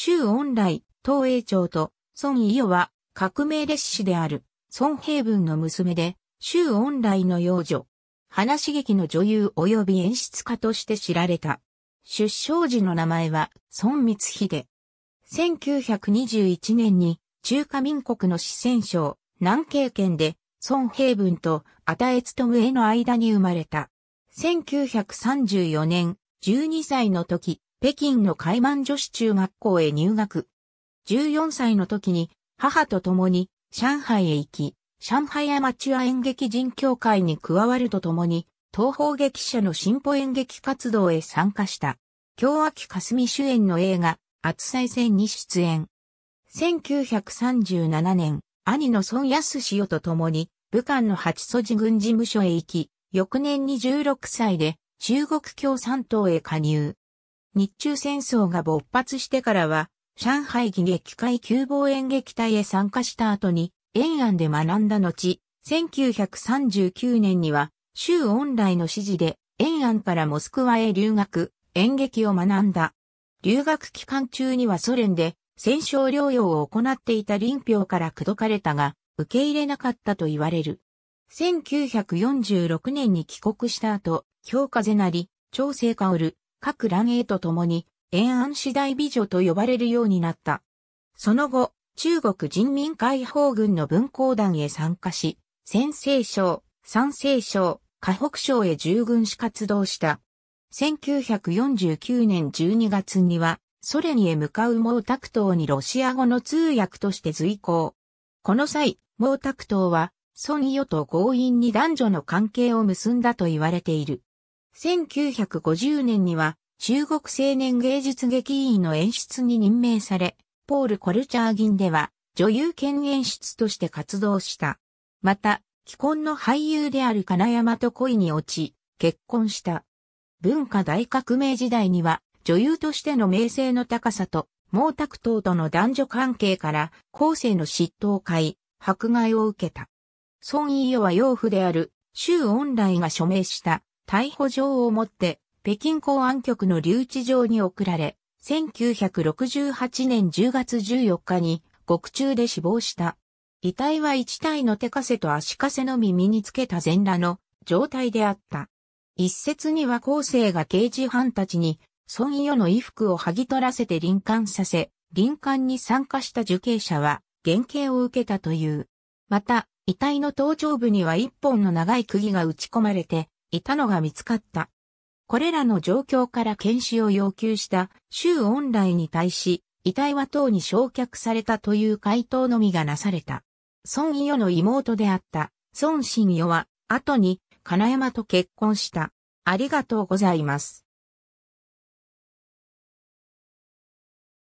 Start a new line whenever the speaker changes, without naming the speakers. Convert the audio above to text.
周恩来、東栄町と孫伊代は革命烈士である孫平文の娘で周恩来の養女。花刺激の女優及び演出家として知られた。出生時の名前は孫光秀。1921年に中華民国の四川省南京県で孫平文と与え勤への間に生まれた。1934年12歳の時、北京の海満女子中学校へ入学。14歳の時に母と共に上海へ行き、上海アマチュア演劇人協会に加わるとともに、東方劇者の進歩演劇活動へ参加した。京秋霞主演の映画、厚再戦に出演。1937年、兄の孫康志よと共に、武漢の八祖寺軍事務所へ行き、翌年に16歳で中国共産党へ加入。日中戦争が勃発してからは、上海儀劇会旧防演劇隊へ参加した後に、延安で学んだ後、1939年には、周恩来の指示で、延安からモスクワへ留学、演劇を学んだ。留学期間中にはソ連で、戦勝療養を行っていた林彪から口説かれたが、受け入れなかったと言われる。1946年に帰国した後、評価ゼなり、長生薫、各乱英と共に延安次第美女と呼ばれるようになった。その後、中国人民解放軍の文工団へ参加し、先西省、山西省、河北省へ従軍し活動した。1949年12月には、ソ連へ向かう毛沢東にロシア語の通訳として随行。この際、毛沢東は、孫与と強引に男女の関係を結んだと言われている。1950年には中国青年芸術劇委員の演出に任命され、ポール・コルチャー銀では女優兼演出として活動した。また、既婚の俳優である金山と恋に落ち、結婚した。文化大革命時代には女優としての名声の高さと毛沢東との男女関係から後世の嫉妬会、迫害を受けた。孫伊代は養父である周恩来が署名した逮捕状を持って北京公安局の留置場に送られ、1968年10月14日に獄中で死亡した。遺体は一体の手枷と足枷のみ身につけた全裸の状態であった。一説には後世が刑事犯たちに、孫与の衣服を剥ぎ取らせて臨館させ、臨館に参加した受刑者は、原刑を受けたという。また、遺体の頭頂部には一本の長い釘が打ち込まれて、いたのが見つかった。これらの状況から検視を要求した州恩来に対し、遺体は党に焼却されたという回答のみがなされた。孫伊予の妹であった孫信与は、後に金山と結婚した。ありがとうございます。